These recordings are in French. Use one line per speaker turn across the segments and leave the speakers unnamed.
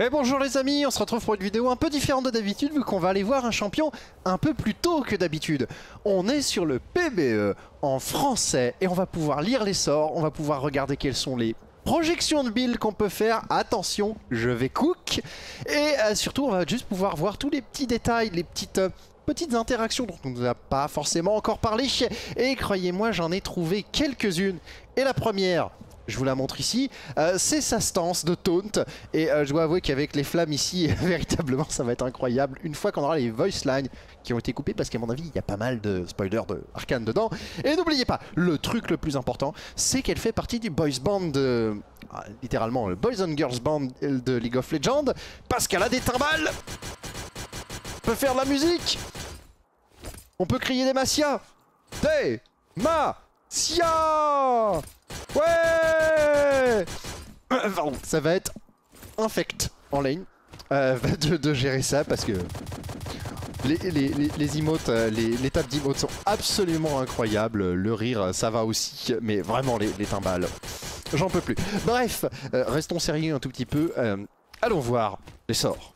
Et eh, bonjour les amis, on se retrouve pour une vidéo un peu différente de d'habitude vu qu'on va aller voir un champion un peu plus tôt que d'habitude. On est sur le PBE en français et on va pouvoir lire les sorts, on va pouvoir regarder quelles sont les projections de build qu'on peut faire. Attention, je vais cook Et euh, surtout on va juste pouvoir voir tous les petits détails, les petites euh, petites interactions dont on n'a a pas forcément encore parlé. Et croyez-moi, j'en ai trouvé quelques-unes. Et la première, je vous la montre ici, euh, c'est sa stance de taunt. Et euh, je dois avouer qu'avec les flammes ici, véritablement, ça va être incroyable. Une fois qu'on aura les voice lines qui ont été coupées, parce qu'à mon avis, il y a pas mal de spoilers de Arcane dedans. Et n'oubliez pas, le truc le plus important, c'est qu'elle fait partie du boys band, de... Ah, littéralement le boys and girls band de League of Legends, parce qu'elle a des timbales On peut faire de la musique On peut crier des massias Des ma sia Ouais euh, ça va être infect en lane euh, de, gérer ça parce que les, les, les, emotes, euh, tables d'emotes sont absolument incroyables. Le rire, ça va aussi, mais vraiment les, timbales, j'en peux plus. Bref, restons sérieux un tout petit peu. allons voir les sorts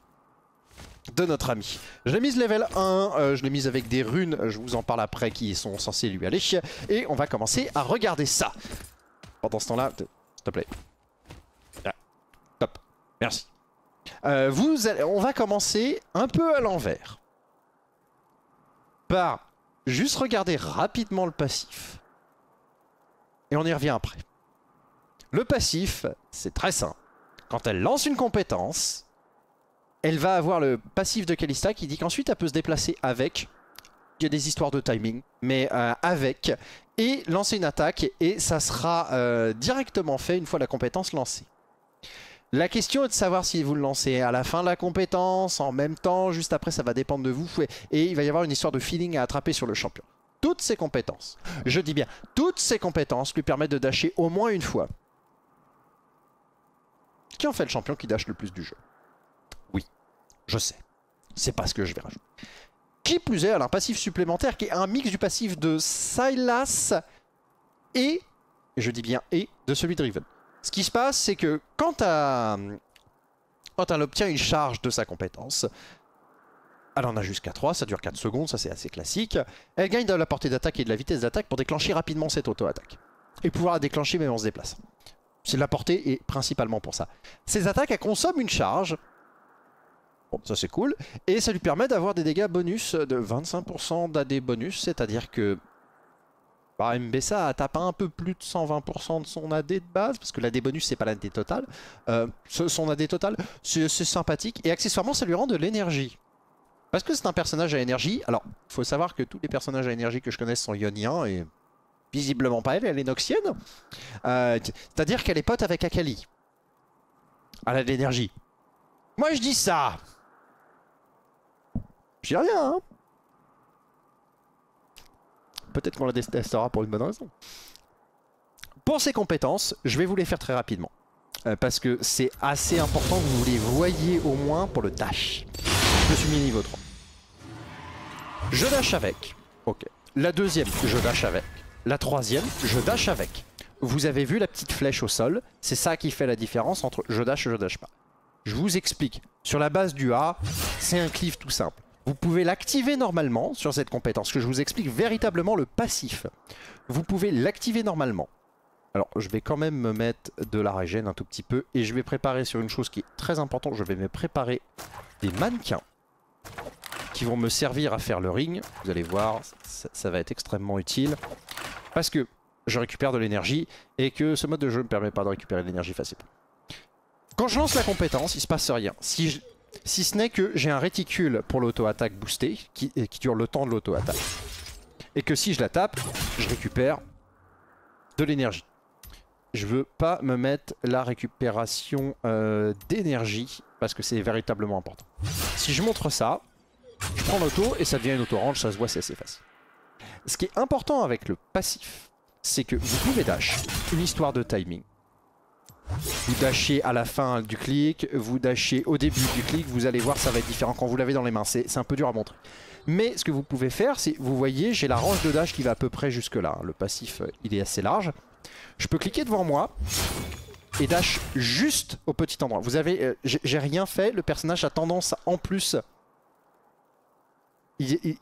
de notre ami. Je l'ai mise level 1, je l'ai mise avec des runes, je vous en parle après, qui sont censées lui aller. chier. Et on va commencer à regarder ça pendant ce temps-là, s'il te plaît. Ah, top. Merci. Euh, vous allez, on va commencer un peu à l'envers. Par juste regarder rapidement le passif. Et on y revient après. Le passif, c'est très simple. Quand elle lance une compétence, elle va avoir le passif de Calista qui dit qu'ensuite elle peut se déplacer avec il y a des histoires de timing, mais euh, avec. Et lancer une attaque, et ça sera euh, directement fait une fois la compétence lancée. La question est de savoir si vous le lancez à la fin de la compétence, en même temps, juste après, ça va dépendre de vous. Et il va y avoir une histoire de feeling à attraper sur le champion. Toutes ses compétences, je dis bien, toutes ses compétences lui permettent de dasher au moins une fois. Qui en fait le champion qui dash le plus du jeu Oui, je sais. C'est pas ce que je vais rajouter. Qui plus est, elle a un passif supplémentaire qui est un mix du passif de Silas et, je dis bien et, de celui de Riven. Ce qui se passe, c'est que quand, elle, obtient une charge de sa compétence, elle en a jusqu'à 3, ça dure 4 secondes, ça c'est assez classique. Elle gagne de la portée d'attaque et de la vitesse d'attaque pour déclencher rapidement cette auto-attaque. Et pouvoir la déclencher même en se déplaçant. C'est la portée et principalement pour ça. Ces attaques, elles consomment une charge, ça c'est cool. Et ça lui permet d'avoir des dégâts bonus de 25% d'AD bonus, c'est-à-dire que bah, ça tape un peu plus de 120% de son AD de base, parce que l'AD bonus, c'est pas l'AD euh, total. son AD total, c'est sympathique. Et accessoirement, ça lui rend de l'énergie. Parce que c'est un personnage à énergie. Alors, il faut savoir que tous les personnages à énergie que je connaisse sont ioniens, et visiblement pas elle, elle est noxienne. Euh, c'est-à-dire qu'elle est pote avec Akali. Elle a de l'énergie. Moi, je dis ça J'y rien, hein Peut-être qu'on la détestera pour une bonne raison. Pour ces compétences, je vais vous les faire très rapidement. Euh, parce que c'est assez important que vous les voyez au moins pour le dash. Je suis mis niveau 3. Je dash avec. Ok. La deuxième, je dash avec. La troisième, je dash avec. Vous avez vu la petite flèche au sol, c'est ça qui fait la différence entre je dash et je dash pas. Je vous explique. Sur la base du A, c'est un cliff tout simple. Vous pouvez l'activer normalement sur cette compétence, que je vous explique véritablement le passif. Vous pouvez l'activer normalement. Alors, je vais quand même me mettre de la régène un tout petit peu. Et je vais préparer sur une chose qui est très importante. Je vais me préparer des mannequins qui vont me servir à faire le ring. Vous allez voir, ça, va être extrêmement utile. Parce que je récupère de l'énergie et que ce mode de jeu ne me permet pas de récupérer de l'énergie facile. Quand je lance la compétence, il se passe rien. Si je, si ce n'est que j'ai un réticule pour l'auto-attaque boostée, qui, qui, dure le temps de l'auto-attaque. Et que si je la tape, je récupère de l'énergie. Je veux pas me mettre la récupération euh, d'énergie parce que c'est véritablement important. Si je montre ça, je prends l'auto et ça devient une auto-range, ça se voit, c'est assez facile. Ce qui est important avec le passif, c'est que vous pouvez dash, une histoire de timing, vous dashez à la fin du clic, vous dashez au début du clic, vous allez voir ça va être différent quand vous l'avez dans les mains, c'est un peu dur à montrer. Mais ce que vous pouvez faire, c'est, vous voyez, j'ai la range de dash qui va à peu près jusque là. Le passif, euh, il est assez large. Je peux cliquer devant moi et dash juste au petit endroit. Vous avez, euh, j'ai rien fait, le personnage a tendance en plus... il,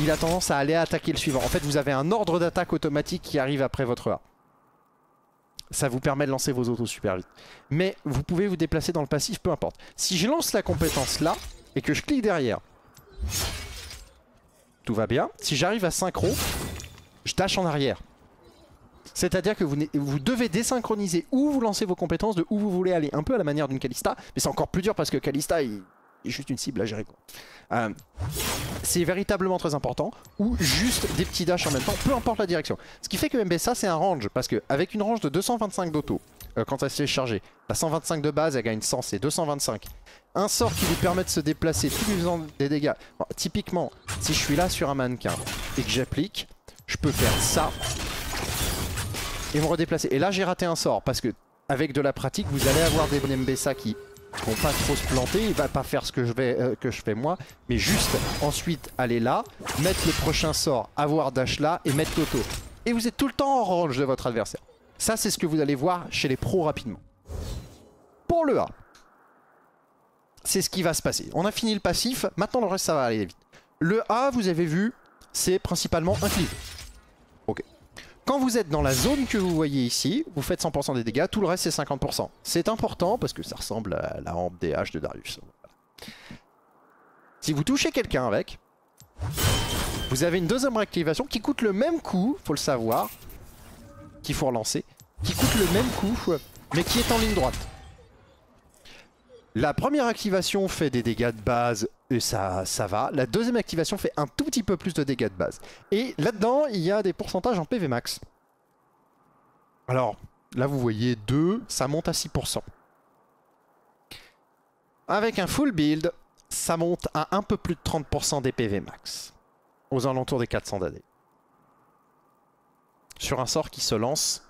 il a tendance à aller attaquer le suivant. En fait, vous avez un ordre d'attaque automatique qui arrive après votre A ça vous permet de lancer vos autos super vite. Mais vous pouvez vous déplacer dans le passif, peu importe. Si je lance la compétence là, et que je clique derrière, tout va bien. Si j'arrive à synchro, je tâche en arrière. C'est-à-dire que vous, vous, devez désynchroniser où vous lancez vos compétences de où vous voulez aller, un peu à la manière d'une Kalista, mais c'est encore plus dur parce que Kalista... il, juste une cible à gérer. Quoi. Euh, c'est véritablement très important, ou juste des petits dashs en même temps, peu importe la direction. Ce qui fait que MBSA c'est un range, parce qu'avec une range de 225 d'auto, euh, quand elle s'est chargée, la bah, 125 de base elle gagne 100, c'est 225. Un sort qui lui permet de se déplacer tout en faisant des dégâts. typiquement, si je suis là sur un mannequin et que j'applique, je peux faire ça et me redéplacer. Et là j'ai raté un sort, parce que avec de la pratique, vous allez avoir des MBSA qui vont pas trop se planter, il va pas faire ce que je, vais, euh, que je fais moi, mais juste ensuite aller là, mettre le prochain sort, avoir dash là et mettre l'auto. Et vous êtes tout le temps en range de votre adversaire. Ça c'est ce que vous allez voir chez les pros rapidement. Pour le A, c'est ce qui va se passer. On a fini le passif, maintenant le reste ça va aller vite. Le A, vous avez vu, c'est principalement un clip. Quand vous êtes dans la zone que vous voyez ici, vous faites 100% des dégâts, tout le reste c'est 50%. C'est important parce que ça ressemble à la rampe DH de Darius. Si vous touchez quelqu'un avec, vous avez une deuxième activation qui coûte le même coup, faut le savoir, qu'il faut relancer, qui coûte le même coup, mais qui est en ligne droite. La première activation fait des dégâts de base et ça, va. La deuxième activation fait un tout petit peu plus de dégâts de base. Et là-dedans, il y a des pourcentages en PV max. Alors, là vous voyez 2, ça monte à 6%. Avec un full build, ça monte à un peu plus de 30% des PV max. Aux alentours des 400 d'AD. Sur un sort qui se lance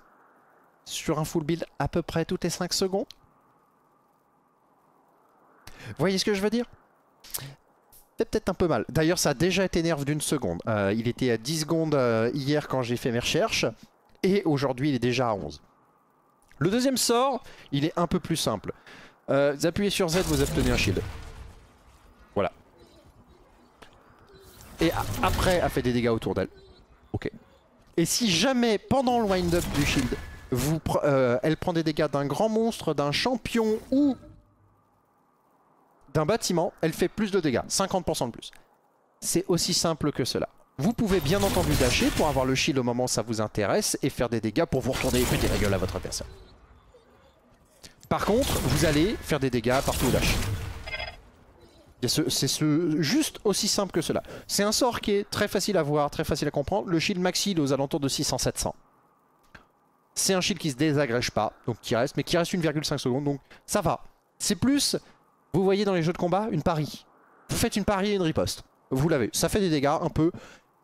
sur un full build à peu près toutes les 5 secondes. Vous voyez ce que je veux dire c'est peut-être un peu mal. D'ailleurs, ça a déjà été nerf d'une seconde. Euh, il était à 10 secondes euh, hier quand j'ai fait mes recherches. Et aujourd'hui, il est déjà à 11. Le deuxième sort, il est un peu plus simple. Euh, vous appuyez sur Z, vous obtenez un shield. Voilà. Et après, a fait des dégâts autour d'elle. Ok. Et si jamais, pendant le wind-up du shield, elle prend des dégâts d'un grand monstre, d'un champion ou d'un bâtiment, elle fait plus de dégâts, 50% de plus. C'est aussi simple que cela. Vous pouvez bien entendu dasher pour avoir le shield au moment où ça vous intéresse et faire des dégâts pour vous retourner et péter la gueule à votre personne. Par contre, vous allez faire des dégâts partout au dash. C'est ce, juste aussi simple que cela. C'est un sort qui est très facile à voir, très facile à comprendre. Le shield maxi aux alentours de 600-700. C'est un shield qui se désagrège pas, donc qui reste, mais qui reste 1,5 secondes, donc ça va. C'est plus vous voyez dans les jeux de combat une pari. Vous faites une pari et une riposte. Vous l'avez. Ça fait des dégâts un peu.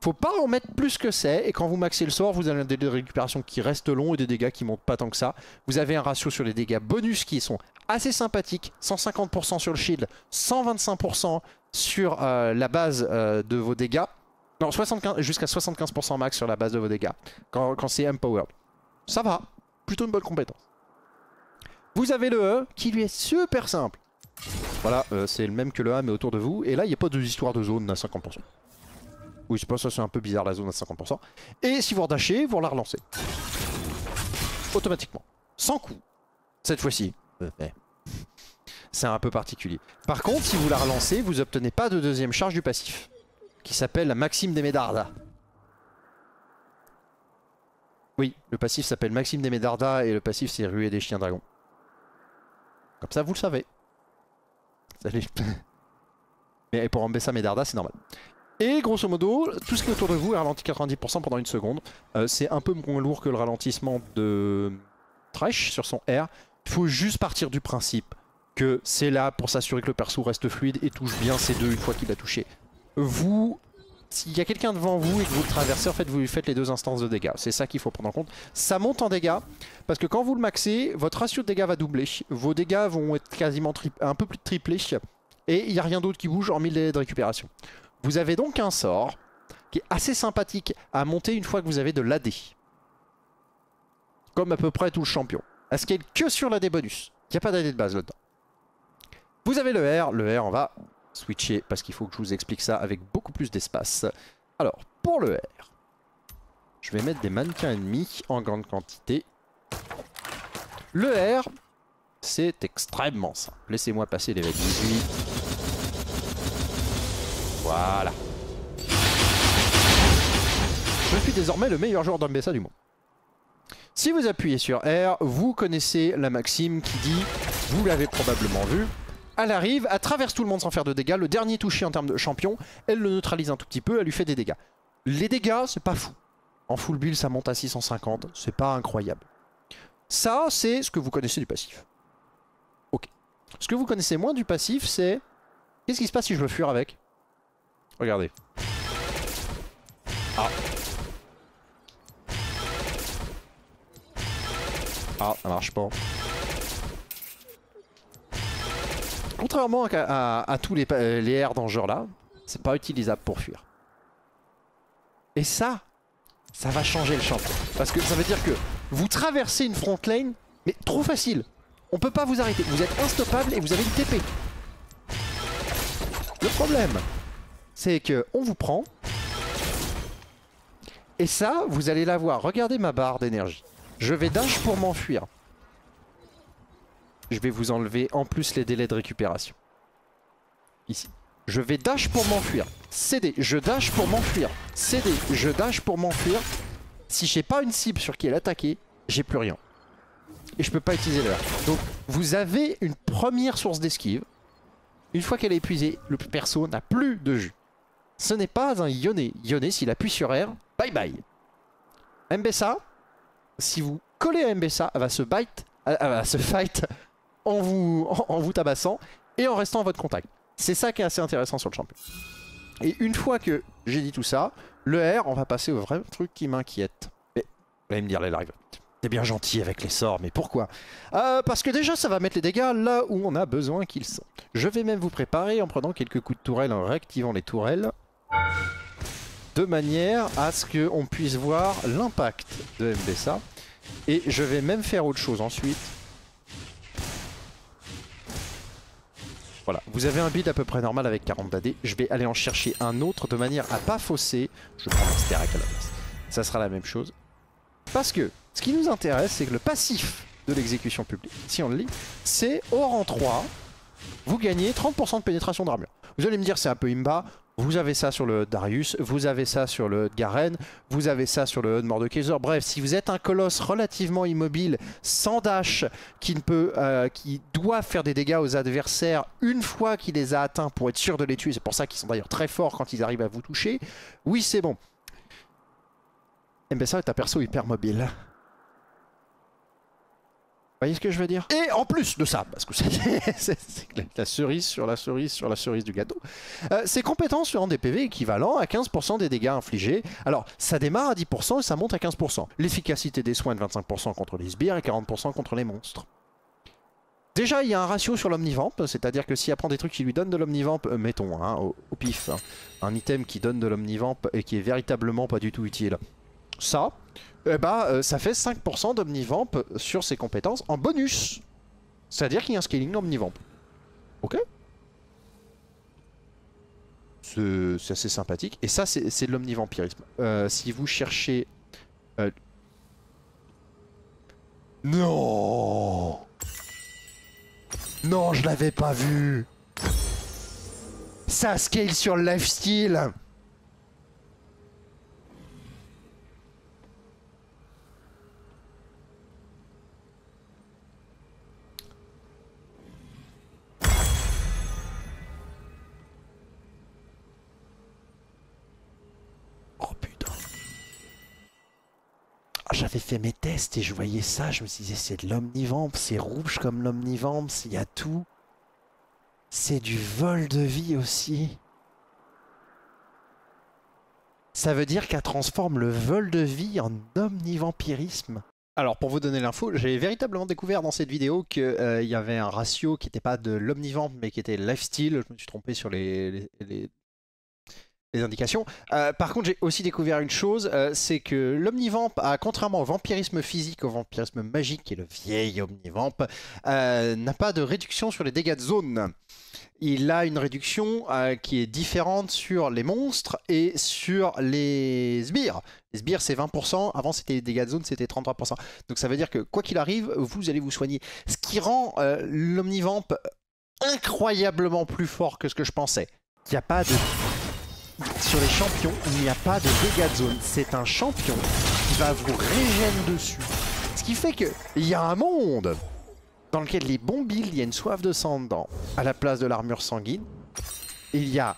Faut pas en mettre plus que c'est. Et quand vous maxez le sort, vous avez un délai de récupération qui reste long et des dégâts qui montent pas tant que ça. Vous avez un ratio sur les dégâts bonus qui sont assez sympathiques. 150% sur le shield, 125% sur euh, la base euh, de vos dégâts. Non, jusqu'à 75% max sur la base de vos dégâts. Quand, quand c'est empowered. Ça va. Plutôt une bonne compétence. Vous avez le E qui lui est super simple. Voilà, euh, c'est le même que le A mais autour de vous. Et là, il n'y a pas d'histoire de zone à 50%. Oui, c'est pas ça, c'est un peu bizarre la zone à 50%. Et si vous redachez, vous la relancez. Automatiquement. Sans coup. Cette fois-ci. Euh, c'est un peu particulier. Par contre, si vous la relancez, vous obtenez pas de deuxième charge du passif. Qui s'appelle la Maxime des Médardas. Oui, le passif s'appelle Maxime des Médardas et le passif c'est Ruée des Chiens Dragons. Comme ça, vous le savez. Mais pour mes Darda, c'est normal. Et grosso modo, tout ce qui est autour de vous est ralenti 90% pendant une seconde. Euh, c'est un peu moins lourd que le ralentissement de Thresh sur son R. Il faut juste partir du principe que c'est là pour s'assurer que le perso reste fluide et touche bien ses deux une fois qu'il a touché. Vous s'il y a quelqu'un devant vous et que vous le traversez, en fait, vous lui faites les deux instances de dégâts. C'est ça qu'il faut prendre en compte. Ça monte en dégâts, parce que quand vous le maxez, votre ratio de dégâts va doubler. Vos dégâts vont être quasiment un peu plus de triplés. Et il n'y a rien d'autre qui bouge en mille de récupération. Vous avez donc un sort qui est assez sympathique à monter une fois que vous avez de l'AD. Comme à peu près tout le champion. À est que sur l'AD bonus. Il n'y a pas d'AD de base là-dedans. Vous avez le R, le R on va switcher parce qu'il faut que je vous explique ça avec beaucoup plus d'espace. Alors, pour le R, je vais mettre des mannequins ennemis en grande quantité. Le R, c'est extrêmement simple. Laissez-moi passer les 18. Voilà. Je suis désormais le meilleur joueur d'ambessa du monde. Si vous appuyez sur R, vous connaissez la maxime qui dit, vous l'avez probablement vu, elle arrive, elle traverse tout le monde sans faire de dégâts. Le dernier touché en termes de champion, elle le neutralise un tout petit peu, elle lui fait des dégâts. Les dégâts, c'est pas fou. En full build, ça monte à 650, c'est pas incroyable. Ça, c'est ce que vous connaissez du passif. Ok. Ce que vous connaissez moins du passif, c'est... Qu'est-ce qui se passe si je veux fuir avec Regardez. Ah. Ah, ça marche pas. Contrairement à, tous les, euh, airs dangereux là c'est pas utilisable pour fuir. Et ça, ça va changer le champ. Parce que ça veut dire que vous traversez une front lane, mais trop facile. On peut pas vous arrêter. Vous êtes instoppable et vous avez une TP. Le problème, c'est que on vous prend. Et ça, vous allez l'avoir. Regardez ma barre d'énergie. Je vais dash pour m'enfuir je vais vous enlever en plus les délais de récupération. Ici. Je vais dash pour m'enfuir. CD, je dash pour m'enfuir. CD, je dash pour m'enfuir. Si j'ai pas une cible sur qui elle attaquer, j'ai plus rien. Et je peux pas utiliser l'air. Donc vous avez une première source d'esquive. Une fois qu'elle est épuisée, le perso n'a plus de jus. Ce n'est pas un Yoné. Yoné, s'il appuie sur R, bye bye. MBSA, si vous collez à MBSA, elle va se bite, elle va se fight en vous, tabassant et en restant à votre contact. C'est ça qui est assez intéressant sur le champion. Et une fois que j'ai dit tout ça, le R, on va passer au vrai truc qui m'inquiète. Mais vous allez me dire, les live, t'es bien gentil avec les sorts, mais pourquoi euh, Parce que déjà, ça va mettre les dégâts là où on a besoin qu'ils sont. Je vais même vous préparer en prenant quelques coups de tourelle, en réactivant les tourelles, de manière à ce qu'on puisse voir l'impact de MDSA. Et je vais même faire autre chose ensuite. Vous avez un build à peu près normal avec 40 d'AD. Je vais aller en chercher un autre de manière à pas fausser. Je prends un à la Ça sera la même chose. Parce que ce qui nous intéresse, c'est que le passif de l'exécution publique, si on le lit, c'est au rang 3, vous gagnez 30% de pénétration d'armure. Vous allez me dire c'est un peu Imba, vous avez ça sur le Darius, vous avez ça sur le Garen, vous avez ça sur le Mordekaiser. Bref, si vous êtes un colosse relativement immobile, sans dash, qui, ne peut, euh, qui doit faire des dégâts aux adversaires une fois qu'il les a atteints pour être sûr de les tuer, c'est pour ça qu'ils sont d'ailleurs très forts quand ils arrivent à vous toucher, oui c'est bon. Et eh ben ça est un perso hyper mobile. Vous voyez ce que je veux dire Et en plus de ça, parce que c'est la cerise sur la cerise sur la cerise du gâteau, ses euh, compétences sur des PV équivalent à 15% des dégâts infligés. Alors, ça démarre à 10% et ça monte à 15%. L'efficacité des soins est de 25% contre les sbires et 40% contre les monstres. Déjà, il y a un ratio sur l'omnivamp, c'est-à-dire que s'il apprend des trucs qui lui donnent de l'omnivamp, euh, mettons, hein, au, pif, hein, un item qui donne de l'omnivamp et qui est véritablement pas du tout utile, ça, eh ben, euh, ça fait 5% d'omnivamp sur ses compétences en bonus. C'est-à-dire qu'il y a un scaling d'omnivamp. Ok c'est assez sympathique. Et ça, c'est de l'omnivampirisme. Euh, si vous cherchez... Euh, non Non, je l'avais pas vu Ça scale sur le lifestyle et je voyais ça, je me disais c'est de l'omnivamp, c'est rouge comme l'omnivamp, il y a tout. C'est du vol de vie aussi. Ça veut dire qu'elle transforme le vol de vie en omnivampirisme. Alors pour vous donner l'info, j'ai véritablement découvert dans cette vidéo qu'il euh, il y avait un ratio qui n'était pas de l'omnivamp mais qui était lifestyle. Je me suis trompé sur les les indications. Euh, par contre, j'ai aussi découvert une chose, euh, c'est que l'omnivamp, contrairement au vampirisme physique, au vampirisme magique, qui est le vieil omnivamp, euh, n'a pas de réduction sur les dégâts de zone. Il a une réduction qui est différente sur les monstres et sur les sbires. Les sbires, c'est 20%. Avant, c'était les dégâts de zone, c'était 33%. Donc ça veut dire que quoi qu'il arrive, vous allez vous soigner. Ce qui rend l'omnivamp incroyablement plus fort que ce que je pensais. Il n'y a pas de sur les champions, il n'y a pas de dégâts de zone. C'est un champion qui va vous régène dessus. Ce qui fait que il y a un monde dans lequel les bons builds, il y a une soif de sang dedans, à la place de l'armure sanguine. Il y a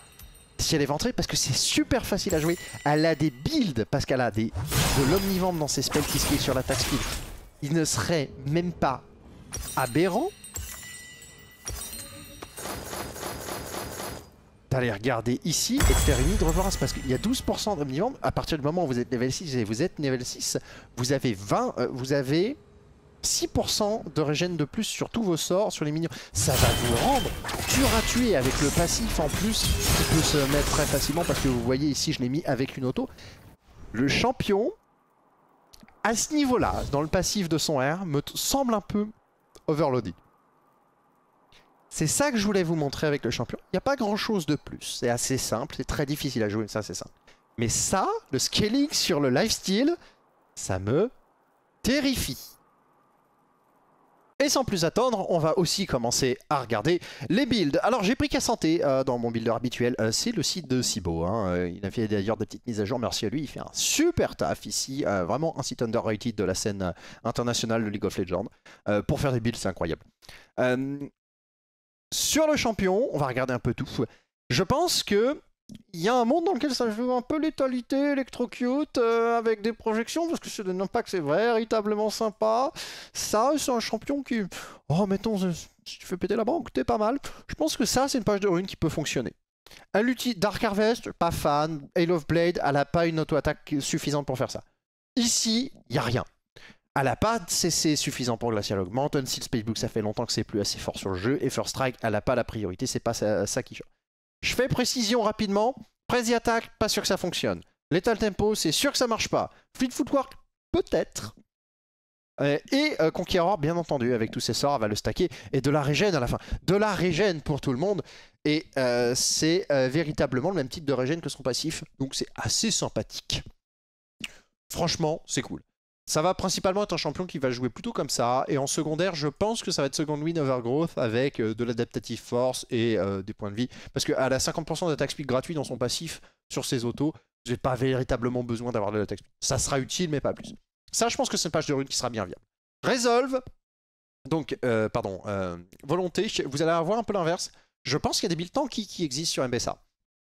ciel éventré parce que c'est super facile à jouer. Elle a des builds parce qu'elle a des, de l'omnivore dans ses spells qui se sur l'attaque speed. Il ne serait même pas aberrant d'aller regarder ici et de faire une hydre parce qu'il y a 12% de millions À partir du moment où vous êtes level 6 et vous êtes level 6, vous avez 20, euh, vous avez 6% de régène de plus sur tous vos sorts, sur les minions. Ça va vous rendre dur à tuer avec le passif en plus qui peut se mettre très facilement parce que vous voyez ici, je l'ai mis avec une auto. Le champion, à ce niveau-là, dans le passif de son R, me semble un peu overloaded. C'est ça que je voulais vous montrer avec le champion. Il n'y a pas grand chose de plus. C'est assez simple, c'est très difficile à jouer, mais ça c'est simple. Mais ça, le scaling sur le lifestyle, ça me terrifie. Et sans plus attendre, on va aussi commencer à regarder les builds. Alors j'ai pris qu'à santé euh, dans mon builder habituel, euh, c'est le site de Sibo. Hein. Euh, il a fait d'ailleurs des petites mises à jour, merci à lui, il fait un super taf ici, vraiment un site underrated de la scène internationale de League of Legends. pour faire des builds, c'est incroyable sur le champion, on va regarder un peu tout. Je pense que il y a un monde dans lequel ça joue un peu létalité, électrocute, euh, avec des projections, parce que ce un que c'est véritablement sympa. Ça, c'est un champion qui. Oh, mettons, euh, si tu fais péter la banque, t'es pas mal. Je pense que ça, c'est une page de rune qui peut fonctionner. Un Lutti Dark Harvest, pas fan. Hail of Blade, elle a pas une auto-attaque suffisante pour faire ça. Ici, il n'y a rien à la patte, c'est suffisant pour Glacial Augment. le Spacebook, ça fait longtemps que c'est plus assez fort sur le jeu. Et First Strike, à la pas la priorité, c'est pas ça, qui change. Je fais précision rapidement. Prezi attaque, pas sûr que ça fonctionne. Lethal Tempo, c'est sûr que ça marche pas. Fleet Footwork, peut-être. Euh, et euh, Conqueror, bien entendu, avec tous ses sorts, va le stacker. Et de la régène à la fin. De la régène pour tout le monde. Et euh, c'est véritablement le même type de régène que son passif. Donc c'est assez sympathique. Franchement, c'est cool. Ça va principalement être un champion qui va jouer plutôt comme ça. Et en secondaire, je pense que ça va être second win overgrowth avec euh, de l'adaptative force et euh, des points de vie. Parce à la 50% d'attaque speed gratuite dans son passif sur ses autos. Vous n'avez pas véritablement besoin d'avoir de l'attaque speed. Ça sera utile, mais pas plus. Ça, je pense que c'est une page de rune qui sera bien viable. Resolve, donc, euh, pardon, volonté, vous allez avoir un peu l'inverse. Je pense qu'il y a des builds tanky qui existent sur MBSA.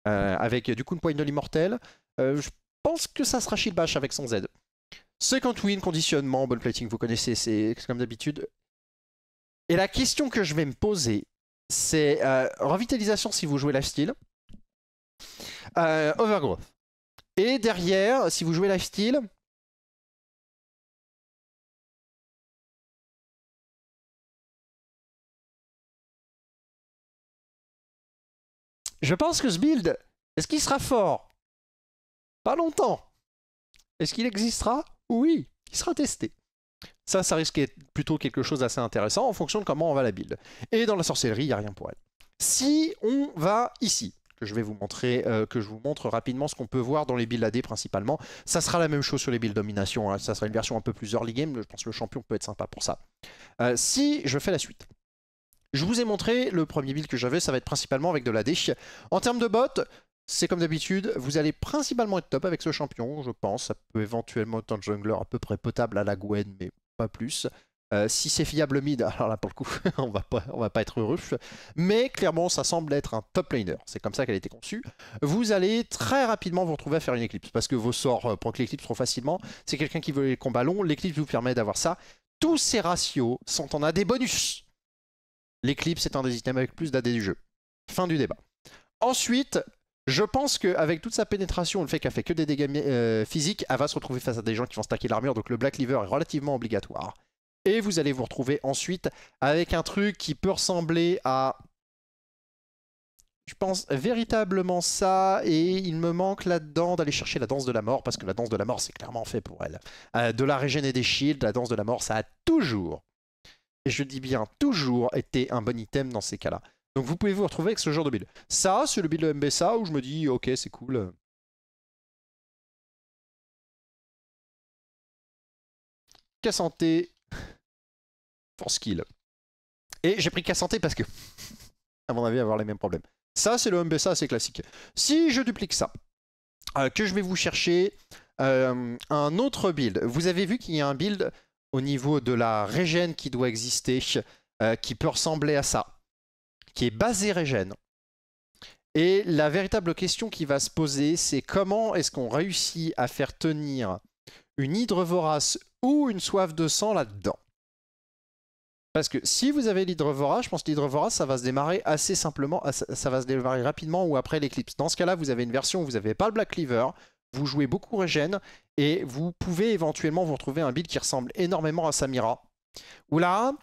avec du coup une point de l'immortel. je pense que ça sera shield bash avec son Z. Second win, conditionnement, ball plating, vous connaissez, c'est comme d'habitude. Et la question que je vais me poser, c'est euh, revitalisation si vous jouez lifestyle, euh, overgrowth. Et derrière, si vous jouez lifestyle, Je pense que ce build, est-ce qu'il sera fort Pas longtemps. Est-ce qu'il existera oui, il sera testé. Ça, ça risque d'être plutôt quelque chose d'assez intéressant en fonction de comment on va la build. Et dans la sorcellerie, il n'y a rien pour elle. Si on va ici, que je vais vous montrer, euh, que je vous montre rapidement ce qu'on peut voir dans les builds AD principalement, ça sera la même chose sur les builds domination, hein. ça sera une version un peu plus early game, je pense que le champion peut être sympa pour ça. Euh, si je fais la suite, je vous ai montré le premier build que j'avais, ça va être principalement avec de la l'AD. En termes de bottes. C'est comme d'habitude, vous allez principalement être top avec ce champion, je pense. Ça peut éventuellement être un jungler à peu près potable à la Gwen, mais pas plus. Euh, si c'est fiable mid, alors là pour le coup, on va pas, on va pas être heureux. Mais clairement, ça semble être un top laner. C'est comme ça qu'elle a été conçue. Vous allez très rapidement vous retrouver à faire une Eclipse. parce que vos sorts euh, que l'éclipse trop facilement. C'est quelqu'un qui veut les combats longs. L'éclipse vous permet d'avoir ça. Tous ces ratios sont en AD bonus. L'éclipse est un des items avec plus d'AD du jeu. Fin du débat. Ensuite, je pense qu'avec toute sa pénétration, le fait qu'elle fait que des dégâts euh, physiques, elle va se retrouver face à des gens qui vont stacker l'armure, donc le Black Liver est relativement obligatoire. Et vous allez vous retrouver ensuite avec un truc qui peut ressembler à... Je pense véritablement ça, et il me manque là-dedans d'aller chercher la danse de la mort, parce que la danse de la mort, c'est clairement fait pour elle. Euh, de la régénérer des shields, la danse de la mort, ça a toujours, et je dis bien toujours, été un bon item dans ces cas-là. Donc vous pouvez vous retrouver avec ce genre de build. Ça, c'est le build de MBSA où je me dis, ok, c'est cool. K-santé... force kill. Et j'ai pris K-santé parce que, à mon avis, avoir les mêmes problèmes. Ça, c'est le MBSA assez classique. Si je duplique ça, euh, que je vais vous chercher euh, un autre build. Vous avez vu qu'il y a un build au niveau de la régène qui doit exister, euh, qui peut ressembler à ça qui est basé Régène. Et la véritable question qui va se poser, c'est comment est-ce qu'on réussit à faire tenir une hydre vorace ou une soif de sang là-dedans Parce que si vous avez l'hydre vorace, je pense que l'hydre vorace, ça va se démarrer assez simplement, ça va se démarrer rapidement ou après l'éclipse. Dans ce cas-là, vous avez une version où vous n'avez pas le Black Cleaver, vous jouez beaucoup Regen, et vous pouvez éventuellement vous retrouver un build qui ressemble énormément à Samira. Oula là,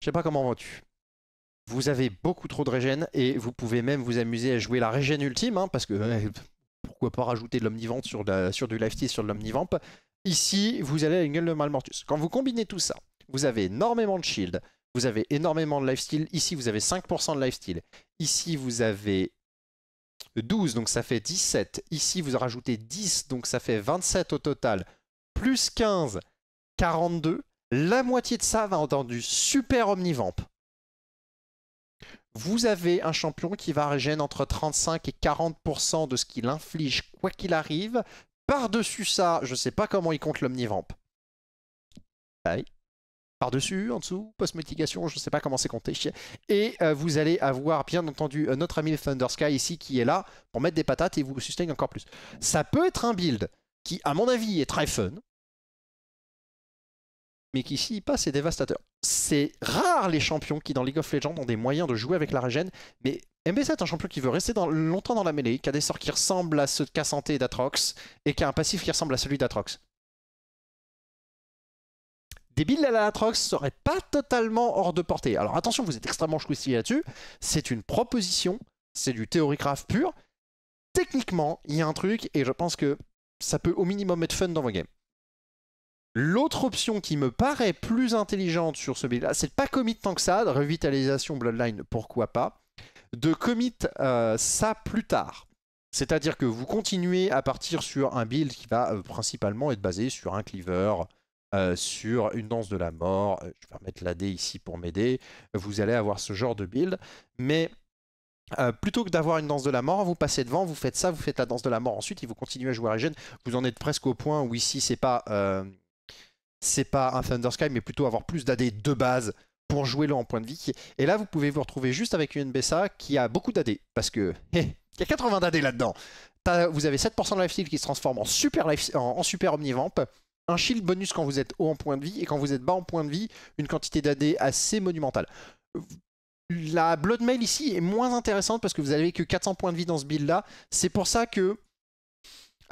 je sais pas comment vois tu vous avez beaucoup trop de régène et vous pouvez même vous amuser à jouer la régène ultime, hein, parce que euh, pourquoi pas rajouter de l'omnivamp sur, sur, du lifesteal, sur de l'omnivamp. Ici, vous allez à une gueule de Malmortus. Quand vous combinez tout ça, vous avez énormément de shield, vous avez énormément de lifesteal. Ici, vous avez 5% de lifesteal. Ici, vous avez 12, donc ça fait 17. Ici, vous rajoutez 10, donc ça fait 27 au total. Plus 15, 42. La moitié de ça va entendu du super omnivamp vous avez un champion qui va régénérer entre 35 et 40% de ce qu'il inflige, quoi qu'il arrive. Par-dessus ça, je ne sais pas comment il compte l'omnivamp. Par-dessus, en dessous, post-mitigation, je ne sais pas comment c'est compté. Et euh, vous allez avoir, bien entendu, euh, notre ami Thunder Sky ici qui est là pour mettre des patates et vous sustain encore plus. Ça peut être un build qui, à mon avis, est très fun mais qui s'y passe c'est dévastateur. C'est rare les champions qui dans League of Legends ont des moyens de jouer avec la régène, mais MB7 est un champion qui veut rester longtemps dans la mêlée, qui a des sorts qui ressemblent à ceux de Cassanté et d'Atrox, et qui a un passif qui ressemble à celui d'Atrox. Débile builds à Atrox serait pas totalement hors de portée. Alors attention, vous êtes extrêmement chouissi là-dessus, c'est une proposition, c'est du théoricraft pur. Techniquement, il y a un truc, et je pense que ça peut au minimum être fun dans vos games. L'autre option qui me paraît plus intelligente sur ce build-là, c'est de pas commit tant que ça, de revitalisation Bloodline, pourquoi pas, de commit euh, ça plus tard. C'est-à-dire que vous continuez à partir sur un build qui va euh, principalement être basé sur un cleaver, euh, sur une danse de la mort, je vais remettre la dé ici pour m'aider, vous allez avoir ce genre de build, mais plutôt que d'avoir une danse de la mort, vous passez devant, vous faites ça, vous faites la danse de la mort ensuite, et vous continuez à jouer à Vous en êtes presque au point où ici, c'est pas c'est pas un Thunder Sky, mais plutôt avoir plus d'AD de base pour jouer là en point de vie. Et là, vous pouvez vous retrouver juste avec une NBSA qui a beaucoup d'AD, parce que eh, il y a 80 d'AD là-dedans. Vous avez 7% de lifesteal qui se transforme en super, en, super omnivamp, un shield bonus quand vous êtes haut en point de vie, et quand vous êtes bas en point de vie, une quantité d'AD assez monumentale. La Blood Mail ici est moins intéressante parce que vous n'avez que 400 points de vie dans ce build là. C'est pour ça que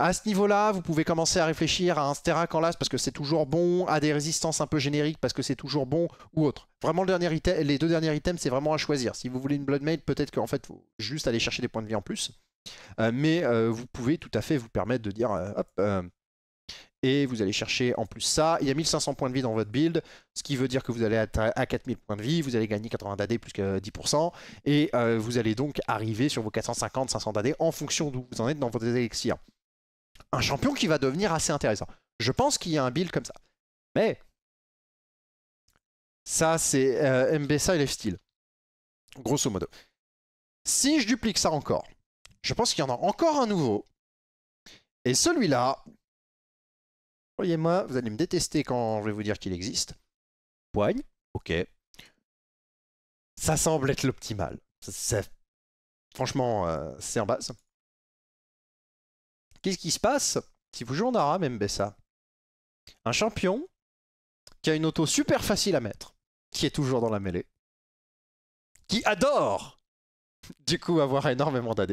à ce niveau-là, vous pouvez commencer à réfléchir à un Sterak en las parce que c'est toujours bon, à des résistances un peu génériques parce que c'est toujours bon, ou autre. Vraiment, le dernier les deux derniers items, c'est vraiment à choisir. Si vous voulez une Bloodmaid, peut-être qu'en fait, faut juste aller chercher des points de vie en plus. Euh, mais euh, vous pouvez tout à fait vous permettre de dire, euh, hop, et vous allez chercher en plus ça. Il y a 1500 points de vie dans votre build, ce qui veut dire que vous allez atteindre à 4000 points de vie, vous allez gagner 80 d'AD plus que 10%, et vous allez donc arriver sur vos 450-500 d'AD en fonction d'où vous en êtes dans votre élixir un champion qui va devenir assez intéressant. Je pense qu'il y a un build comme ça. Mais ça, c'est euh, MBSA et Lifestyle. Grosso modo. Si je duplique ça encore, je pense qu'il y en a encore un nouveau. Et celui-là, voyez-moi, vous allez me détester quand je vais vous dire qu'il existe. Poigne, ok. Ça semble être l'optimal. Franchement, euh, c'est en base. Qu'est-ce qui se passe si vous jouez en Aram Mbessa Un champion qui a une auto super facile à mettre, qui est toujours dans la mêlée, qui adore du coup avoir énormément d'AD,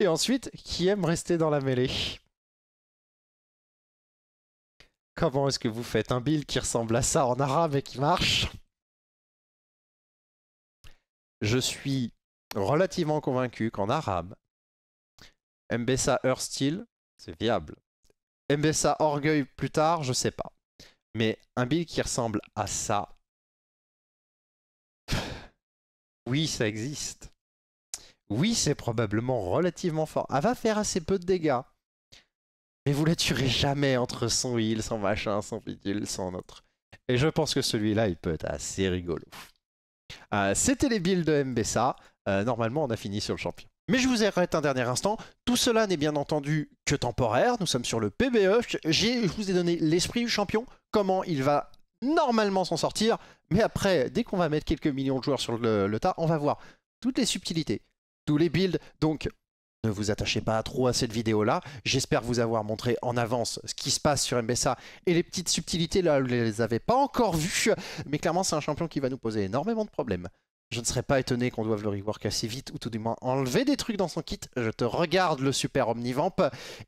et ensuite qui aime rester dans la mêlée. Comment est-ce que vous faites un build qui ressemble à ça en arabe et qui marche Je suis relativement convaincu qu'en arabe, Mbessa style c'est viable. MBSA Orgueil plus tard, je sais pas. Mais un build qui ressemble à ça, oui, ça existe. Oui, c'est probablement relativement fort. Elle ah, va faire assez peu de dégâts. Mais vous la tuerez jamais entre son heal, son machin, son bidule, son autre. Et je pense que celui-là, il peut être assez rigolo. Euh, c'était les builds de MBSA. Euh, normalement, on a fini sur le champion. Mais je vous arrête un dernier instant. Tout cela n'est bien entendu que temporaire. Nous sommes sur le PBE. Je vous ai donné l'esprit du champion, comment il va normalement s'en sortir. Mais après, dès qu'on va mettre quelques millions de joueurs sur le, le, tas, on va voir toutes les subtilités, tous les builds. Donc, ne vous attachez pas trop à cette vidéo-là. J'espère vous avoir montré en avance ce qui se passe sur MBSA et les petites subtilités, là, vous ne les avez pas encore vues. Mais clairement, c'est un champion qui va nous poser énormément de problèmes je ne serais pas étonné qu'on doive le rework assez vite, ou tout du moins enlever des trucs dans son kit. Je te regarde le super Omnivamp,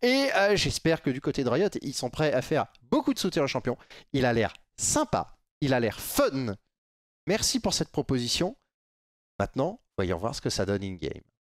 et euh, j'espère que du côté de Riot, ils sont prêts à faire beaucoup de soutien au champion. Il a l'air sympa, il a l'air fun. Merci pour cette proposition. Maintenant, voyons voir ce que ça donne in-game.